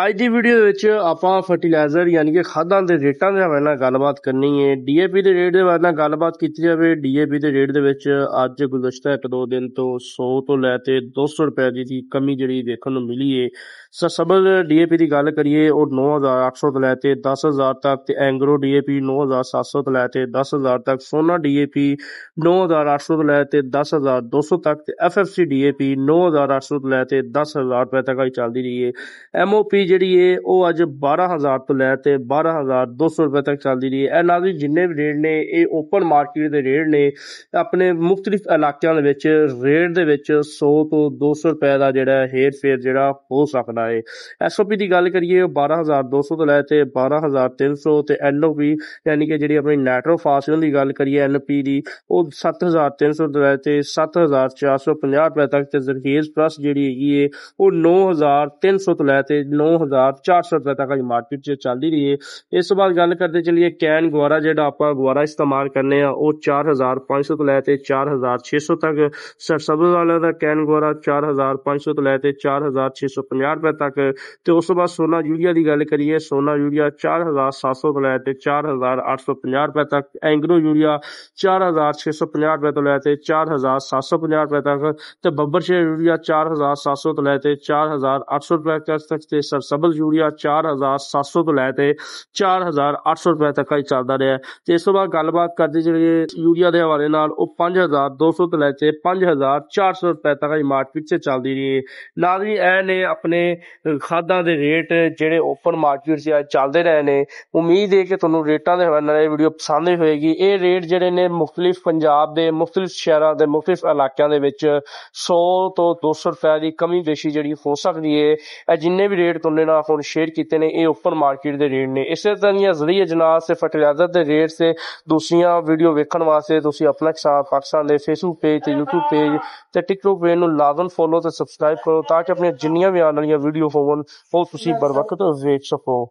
اج کی ویڈیو اپنا فرٹیلائزر یعنی کہ کھادان کے ریٹان گلبات کرنی ہے ڈی اے پی کے ریٹ نہ گل بات کی جائے ڈی اے پی کے ریٹ کے گزشتہ ایک دو دن تو سو تو لے کے دو سو روپئے کی کمی جی دیکھنے کو ملی ہے سبل ڈی اے پی کی گل کریے وہ نو ہزار اٹھ سو تو لے کے دس ہزار تک تو اینگرو ڈی اے پی نو ہزار سات سو تو لے کے دس ہزار تک سونا ڈی اے پی نو ہزار اٹھ سو تو لے کے دس ہزار دو سو تک F F C D A P نو ہزار آٹھ سو تو لے کے دس ہزار روپے تک آئی چلتی رہی ہے ایم او پی ਵੀ ਜਿਹੜੀ ਏ ਉਹ ਅੱਜ 12000 ਤੋਂ ਲੈ ਤੇ 12200 ਰੁਪਏ ਤੱਕ ਚੱਲਦੀ ਰਹੀ ਹੈ ਇਹ ਨਾਜ਼ਰੀ ਜਿੰਨੇ ਵੀ ਰੇਟ ਨੇ ਇਹ ਓਪਨ ਮਾਰਕੀਟ ਦੇ ਰੇਟ ਨੇ ਆਪਣੇ ਮੁxtਲਿਫ ਇਲਾਕਿਆਂ ਦੇ ਵਿੱਚ ਰੇਟ ਦੇ ਵਿੱਚ 100 ਤੋਂ 200 ਰੁਪਏ ਦਾ ਜਿਹੜਾ ਹੇਅਰ ਫੇਅਰ ਜਿਹੜਾ ਹੋ ਸਕਦਾ ਹੈ ਐਸਓਪੀ ਦੀ ਗੱਲ ਕਰੀਏ 12200 ਤੋਂ ਲੈ ਤੇ 12300 ਤੇ ਐਨਓਪੀ ਯਾਨੀ ਕਿ ਜਿਹੜੀ ਆਪਣੀ ਨੈਟਰੋਫਾਸਲ ਦੀ ਗੱਲ ਕਰੀਏ ਐਨਪੀ ਦੀ ਉਹ 7300 ਤੋਂ ਲੈ ਤੇ 7450 ਰੁਪਏ ਤੱਕ ਤੇ ਜ਼ਰਖੀਜ਼ ਪਲੱਸ ਜਿਹੜੀ ਹੈਗੀ ਏ ਉਹ 9300 ਤੋਂ ਲੈ ਤੇ 9 9400 ہزار چار سو روپے تک مارکیٹ کی گل کریے سونا یویریا چار ہزار سات سو تو لے چار ہزار آٹھ سو پناہ روپے تک اینگرو یویا چار ہزار چھ سو پناہ روپے تو لےتے چار ہزار سات سو پناہ روپے تک تبر شیر یو چار ہزار سات سو تو لے چار ہزار آٹھ سو روپئے ਸਬਜ਼ ਯੂਰੀਆ 4700 ਤੋਂ ਲੈ ਤੇ 4800 ਰੁਪਏ ਤੱਕ ਹੀ ਚੱਲਦਾ ਰਿਹਾ ਤੇ ਇਸ ਤੋਂ ਬਾਅਦ ਗੱਲਬਾਤ ਕਰਦੇ ਜਿਹੜੇ ਯੂਰੀਆ ਦੇ ਹਵਾਲੇ ਨਾਲ ਉਹ 5200 ਤੋਂ ਲੈ ਕੇ 5400 ਰੁਪਏ ਤੱਕ ਹੀ ਮਾਰਕੀਟ ਵਿੱਚ ਚੱਲਦੀ ਰਹੀ ਲਾਜ਼ਮੀ ਐ ਨੇ ਆਪਣੇ ਖਾਦਾਂ ਦੇ ਰੇਟ ਜਿਹੜੇ ਓਪਨ ਮਾਰਕੀਟ 'ਚ ਚੱਲਦੇ ਰਹੇ ਨੇ ਉਮੀਦ ਹੈ ਕਿ ਤੁਹਾਨੂੰ ਰੇਟਾਂ ਦੇ ਹਵਾਲੇ ਨਾਲ ਇਹ ਵੀਡੀਓ ਪਸੰਦ ਆਈ ਹੋਵੇਗੀ ਇਹ ਰੇਟ ਜਿਹੜੇ ਨੇ ਮੁxtਲਿਫ ਪੰਜਾਬ ਦੇ ਮੁxtਲਿਫ ਸ਼ਹਿਰਾਂ ਦੇ ਮੁxtਲਿਫ ਇਲਾਕਿਆਂ ਦੇ ਵਿੱਚ 100 ਤੋਂ 200 ਰੁਪਏ ਦੀ ਕਮੀ ਬੇਸ਼ੀ ਜਿਹੜੀ ਹੋ ਸਕਦੀ ਹੈ ਇਹ ਜਿੰਨੇ ਵੀ ਰੇਟ شیئر یہ اوپن مارکیٹ نے اسی طرح ذریعے اجناس فرٹیلائزر دوسرا ویڈیو ویکن اپنا کسان پاکستان کے book page YouTube page talk page لازم فالو تے سبسکرائب کرو تاکہ اپنی جنیاں بھی آنے والی ویڈیو ہو سکو